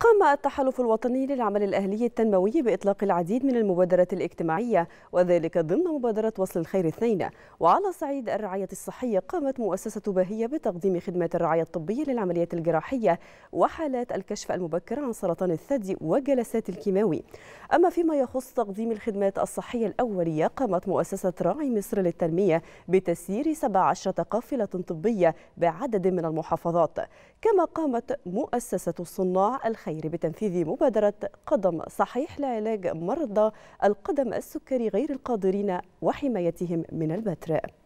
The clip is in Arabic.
قام التحالف الوطني للعمل الأهلي التنموي بإطلاق العديد من المبادرات الاجتماعية وذلك ضمن مبادرة وصل الخير اثنين وعلى صعيد الرعاية الصحية قامت مؤسسة باهية بتقديم خدمات الرعاية الطبية للعمليات الجراحية وحالات الكشف المبكر عن سرطان الثدي وجلسات الكيماوي أما فيما يخص تقديم الخدمات الصحية الأولية قامت مؤسسة راعي مصر للتنمية بتسيير 17 قافلة طبية بعدد من المحافظات كما قامت مؤسسة الصناع الخ الخير بتنفيذ مبادرة قدم صحيح لعلاج مرضى القدم السكري غير القادرين وحمايتهم من البتر